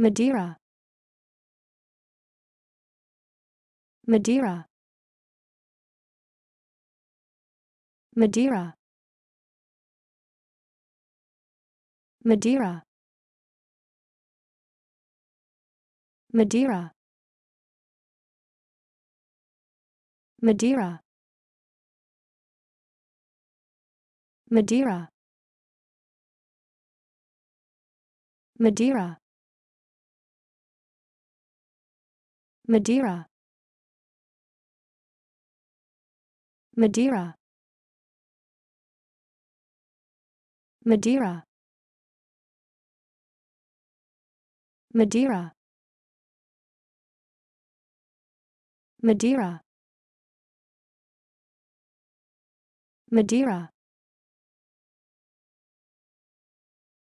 Madeira Madeira Madeira Madeira Madeira Madeira Madeira Madeira Madeira Madeira Madeira Madeira Madeira Madeira